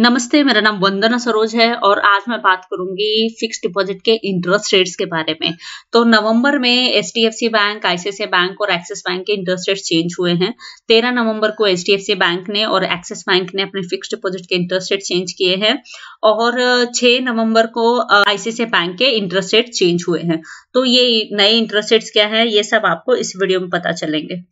नमस्ते मेरा नाम वंदना सरोज है और आज मैं बात करूंगी फिक्स डिपॉजिट के इंटरेस्ट रेट्स के बारे में तो नवंबर में H D F C bank ICICI bank और एक्सिस बैंक के इंटरेस्ट रेट्स चेंज हुए हैं तेरह नवंबर को H D F C bank ने और एक्सिस बैंक ने अपने फिक्स डिपॉजिट के इंटरेस्ट रेट चेंज किए हैं और छह नवंबर को आईसीआई बैंक के इंटरेस्ट रेट चेंज हुए हैं तो ये नए इंटरेस्ट रेट्स क्या है ये सब आपको इस वीडियो में पता चलेंगे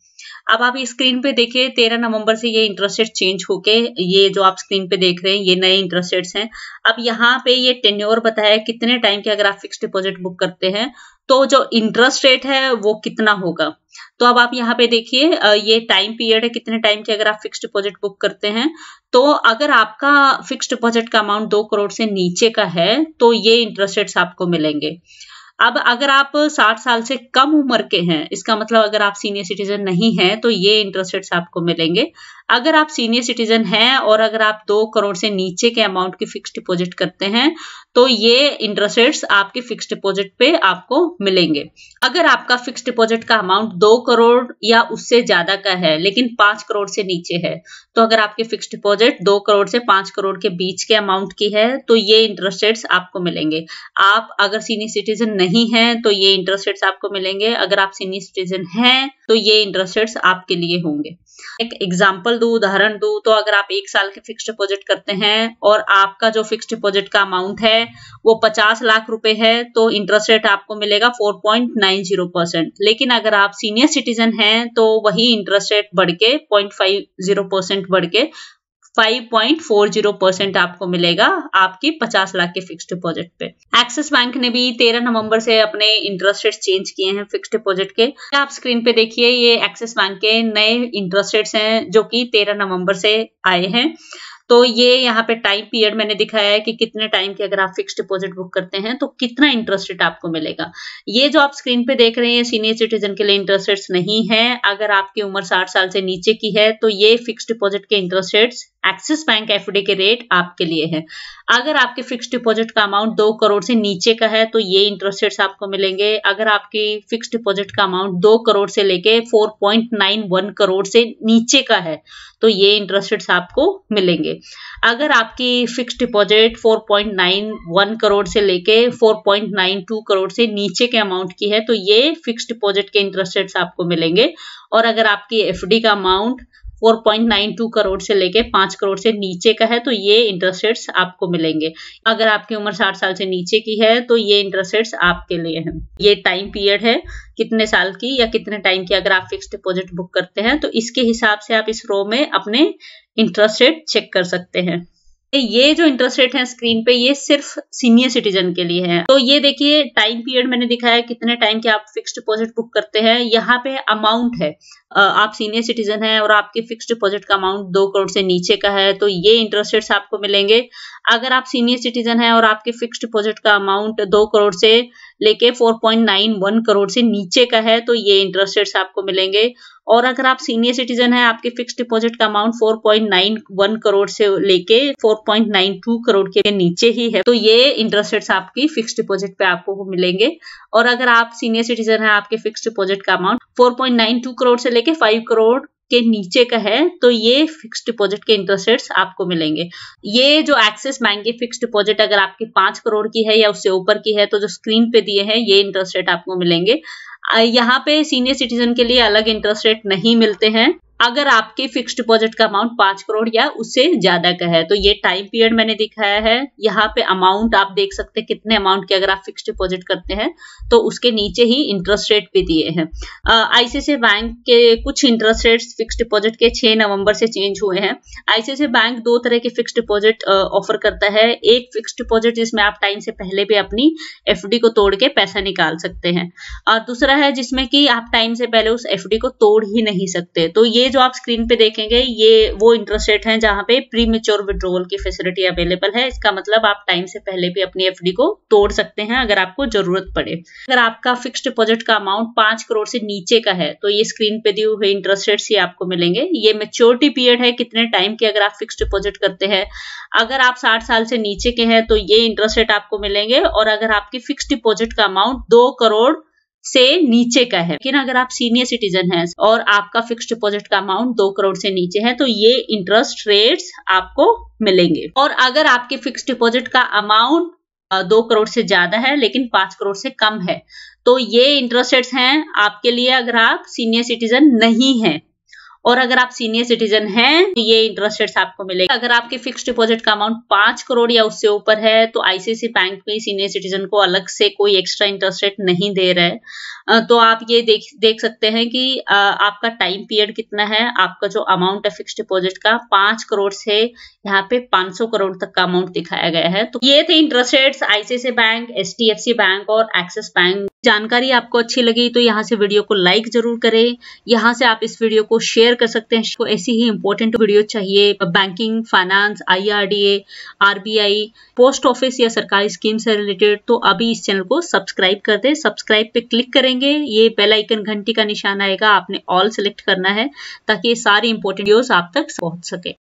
अब आप स्क्रीन पे देखिए तेरह नवंबर से ये इंटरेस्ट रेट चेंज होके ये जो आप स्क्रीन पे देख रहे हैं ये नए इंटरेस्ट रेट्स हैं अब यहाँ पे ये टेन्योर बताया कितने टाइम के अगर आप फिक्स डिपोजिट बुक करते हैं तो जो इंटरेस्ट रेट है वो कितना होगा तो अब आप यहाँ पे देखिए ये टाइम पीरियड है कितने टाइम के अगर आप फिक्स डिपोजिट बुक करते हैं तो अगर आपका फिक्स डिपोजिट का अमाउंट दो करोड़ से नीचे का है तो ये इंटरेस्ट रेट्स आपको मिलेंगे अब अगर आप 60 साल से कम उम्र के हैं इसका मतलब अगर आप सीनियर सिटीजन नहीं हैं तो ये इंटरेस्ट रेट्स आपको मिलेंगे अगर आप सीनियर सिटीजन हैं और अगर आप दो करोड़ से नीचे के अमाउंट की फिक्स डिपॉजिट करते हैं तो ये इंटरेस्ट रेट्स आपके फिक्स डिपॉजिट पे आपको मिलेंगे अगर आपका फिक्स डिपॉजिट का अमाउंट दो करोड़ या उससे ज्यादा का है लेकिन पांच करोड़ से नीचे है तो अगर आपके फिक्स डिपॉजिट दो करोड़ से पांच करोड़ के बीच के अमाउंट की है तो ये इंटरेस्ट रेट्स आपको मिलेंगे आप अगर सीनियर सिटीजन नहीं है तो ये इंटरेस्ट रेट्स आपको मिलेंगे अगर आप सीनियर सिटीजन हैं तो ये इंटरेस्ट रेट्स आपके लिए होंगे एक एग्जाम्पल दू उदाहरण दू तो अगर आप एक साल के फिक्स डिपोजिट करते हैं और आपका जो फिक्स डिपोजिट का अमाउंट है वो पचास लाख रुपए है तो इंटरेस्ट रेट आपको मिलेगा four point nine zero percent लेकिन अगर आप सीनियर सिटीजन हैं तो वही इंटरेस्ट रेट बढ़ के पॉइंट फाइव जीरो परसेंट बढ़ के 5.40 परसेंट आपको मिलेगा आपके 50 लाख के फिक्स डिपॉजिट पे एक्सिस बैंक ने भी 13 नवंबर से अपने इंटरेस्ट रेट चेंज किए हैं फिक्स डिपॉजिट के आप स्क्रीन पे देखिए ये एक्सिस बैंक के नए इंटरेस्ट रेट्स हैं जो कि 13 नवंबर से आए हैं तो ये यहाँ पे टाइम पीरियड मैंने दिखाया है कि कितने टाइम की अगर आप फिक्स डिपॉजिट बुक करते हैं तो कितना इंटरेस्ट रेट आपको मिलेगा ये जो आप स्क्रीन पे देख रहे हैं सीनियर सिटीजन के लिए इंटरेस्ट रेट्स नहीं है अगर आपकी उम्र साठ साल से नीचे की है तो ये फिक्स डिपॉजिट के interest rates Axis bank F के रेट आपके लिए है अगर आपके फिक्स डिपॉजिट का अमाउंट दो करोड़ से नीचे का है तो ये इंटरेस्ट रेट्स आपको मिलेंगे अगर आपकी फिक्स डिपॉजिट का अमाउंट दो करोड़ से लेके 4.91 करोड़ से नीचे का है तो ये इंटरेस्ट रेट्स आपको मिलेंगे अगर आपकी फिक्स डिपॉजिट 4.91 करोड़ से लेके 4.92 करोड़ से नीचे के अमाउंट की है तो ये फिक्स डिपॉजिट के इंटरेस्ट रेट्स आपको मिलेंगे और अगर आपकी एफ का अमाउंट 4.92 करोड़ से लेके 5 करोड़ से नीचे का है तो ये इंटरेस्ट रेट्स आपको मिलेंगे अगर आपकी उम्र 60 साल से नीचे की है तो ये इंटरेस्ट रेट्स आपके लिए हैं ये टाइम पीरियड है कितने साल की या कितने टाइम की अगर आप फिक्स डिपॉजिट बुक करते हैं तो इसके हिसाब से आप इस रो में अपने इंटरेस्ट रेट चेक कर सकते हैं ये जो इंटरेस्ट रेट है स्क्रीन पे ये सिर्फ सीनियर सिटीजन के लिए है तो ये देखिए टाइम पीरियड मैंने दिखाया कितने टाइम के आप फिक्स डिपॉजिट बुक करते हैं यहाँ पे अमाउंट है आप सीनियर सिटीजन है और आपके फिक्स डिपॉजिट का अमाउंट दो करोड़ से नीचे का है तो ये इंटरेस्ट रेट्स आपको मिलेंगे अगर आप सीनियर सिटीजन है और आपके फिक्स डिपॉजिट का अमाउंट दो करोड़ से लेके 4.91 करोड़ से नीचे का है तो ये इंटरेस्ट रेट्स आपको मिलेंगे और अगर आप सीनियर सिटीजन हैं आपके फिक्स डिपॉजिट का अमाउंट 4.91 करोड़ से लेके 4.92 करोड़ के नीचे ही है तो ये इंटरेस्ट रेट्स आपकी फिक्स डिपॉजिट पे आपको मिलेंगे और अगर आप सीनियर सिटीजन हैं आपके फिक्स डिपॉजिट का अमाउंट 4.92 करोड़ से लेके 5 करोड़ के नीचे का है तो ये फिक्स डिपॉजिट के इंटरेस्ट रेट्स आपको मिलेंगे ये जो एक्सिस बैंक की फिक्स डिपॉजिट अगर आपकी पांच करोड़ की है या उससे ऊपर की है तो जो स्क्रीन पे दिए हैं ये इंटरेस्ट रेट आपको मिलेंगे यहाँ पे सीनियर सिटीजन के लिए अलग इंटरेस्ट रेट नहीं मिलते हैं अगर आपके फिक्स डिपॉजिट का अमाउंट पांच करोड़ या उससे ज्यादा का है तो ये टाइम पीरियड मैंने दिखाया है यहाँ पे अमाउंट आप देख सकते हैं कितने अमाउंट के अगर आप फिक्स डिपॉजिट करते हैं तो उसके नीचे ही इंटरेस्ट रेट भी दिए हैं आईसीआई बैंक के कुछ इंटरेस्ट रेट फिक्स डिपॉजिट के छह नवंबर से चेंज हुए हैं आईसीआई बैंक दो तरह के फिक्स डिपॉजिट ऑफर करता है एक फिक्स डिपॉजिट जिसमें आप टाइम से पहले भी अपनी एफ को तोड़ के पैसा निकाल सकते हैं और दूसरा है जिसमें कि आप टाइम से पहले उस एफ को तोड़ ही नहीं सकते तो ये जो आप स्क्रीन पे देखेंगे ये वो इंटरेस्ट रेट है जहां पे प्री मेच्योर विड्रोवल की फैसिलिटी अवेलेबल है इसका मतलब आप टाइम से पहले भी अपनी एफडी को तोड़ सकते हैं अगर आपको जरूरत पड़े अगर आपका फिक्स डिपोजिट का अमाउंट पांच करोड़ से नीचे का है तो ये स्क्रीन पे दिए हुए इंटरेस्ट रेट ही आपको मिलेंगे ये मेच्योरिटी पीरियड है कितने टाइम के अगर आप फिक्स डिपोजिट करते हैं अगर आप साठ साल से नीचे के हैं तो ये इंटरेस्ट रेट आपको मिलेंगे और अगर आपकी फिक्स डिपोजिट का अमाउंट दो करोड़ से नीचे का है लेकिन अगर आप सीनियर सिटीजन हैं और आपका फिक्स डिपॉजिट का अमाउंट दो करोड़ से नीचे है तो ये इंटरेस्ट रेट्स आपको मिलेंगे और अगर आपके फिक्स डिपॉजिट का अमाउंट दो करोड़ से ज्यादा है लेकिन पांच करोड़ से कम है तो ये इंटरेस्ट रेट्स हैं आपके लिए अगर आप सीनियर सिटीजन नहीं है और अगर आप सीनियर सिटीजन हैं तो ये इंटरेस्ट रेट आपको मिलेगा अगर आपके फिक्स डिपॉजिट का अमाउंट पांच करोड़ या उससे ऊपर है तो आईसीआईसी बैंक में सीनियर सिटीजन को अलग से कोई एक्स्ट्रा इंटरेस्ट रेट नहीं दे रहा है तो आप ये देख देख सकते हैं कि आपका टाइम पीरियड कितना है आपका जो अमाउंट है फिक्स डिपॉजिट का पांच करोड़ से यहाँ पे सौ करोड़ तक का अमाउंट दिखाया गया है तो ये थे interest rates ICICI bank H bank और एक्सिस बैंक जानकारी आपको अच्छी लगी तो यहाँ से वीडियो को लाइक जरूर करें यहाँ से आप इस वीडियो को शेयर कर सकते हैं तो ऐसी ही इंपॉर्टेंट वीडियो चाहिए banking finance IRDA RBI post office या सरकारी स्कीम से रिलेटेड तो अभी इस चैनल को सब्सक्राइब कर दें सब्सक्राइब पे क्लिक करें करेंगे ये बेल आइकन घंटी का निशान आएगा आपने ऑल सेलेक्ट करना है ताकि ये सारी इंपॉर्टेंट वीडियोस आप तक पहुंच सके